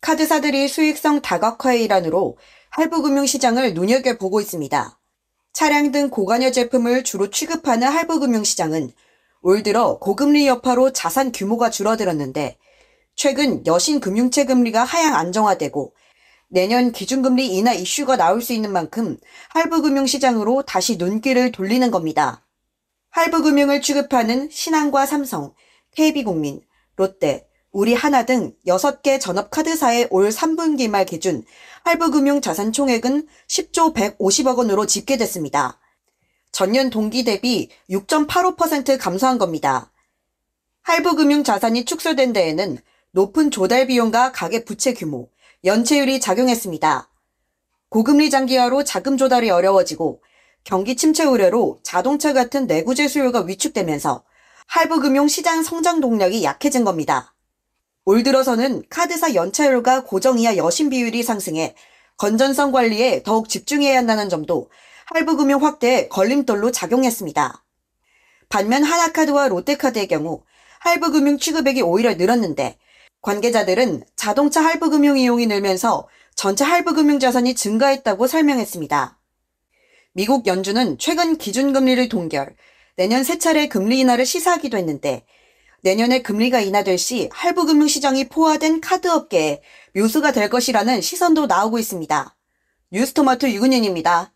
카드사들이 수익성 다각화의 일환으로 할부금융시장을 눈여겨보고 있습니다. 차량 등고관여 제품을 주로 취급하는 할부금융시장은 올 들어 고금리 여파로 자산 규모가 줄어들었는데 최근 여신금융채 금리가 하향 안정화되고 내년 기준금리 인하 이슈가 나올 수 있는 만큼 할부금융시장으로 다시 눈길을 돌리는 겁니다. 할부금융을 취급하는 신한과 삼성, KB국민, 롯데, 우리 하나 등 6개 전업카드사의 올 3분기 말 기준 할부금융 자산 총액은 10조 150억 원으로 집계됐습니다. 전년 동기 대비 6.85% 감소한 겁니다. 할부금융 자산이 축소된 데에는 높은 조달 비용과 가계 부채 규모, 연체율이 작용했습니다. 고금리 장기화로 자금 조달이 어려워지고 경기 침체 우려로 자동차 같은 내구재 수요가 위축되면서 할부금융 시장 성장 동력이 약해진 겁니다. 올 들어서는 카드사 연차율과 고정 이하 여신 비율이 상승해 건전성 관리에 더욱 집중해야 한다는 점도 할부 금융 확대에 걸림돌로 작용했습니다. 반면 하나카드와 롯데카드의 경우 할부 금융 취급액이 오히려 늘었는데 관계자들은 자동차 할부 금융 이용이 늘면서 전체 할부 금융 자산이 증가했다고 설명했습니다. 미국 연준은 최근 기준금리를 동결, 내년 세 차례 금리 인하를 시사하기도 했는데 내년에 금리가 인하될 시 할부금융 시장이 포화된 카드업계에 묘수가 될 것이라는 시선도 나오고 있습니다. 뉴스토마토 유근현입니다.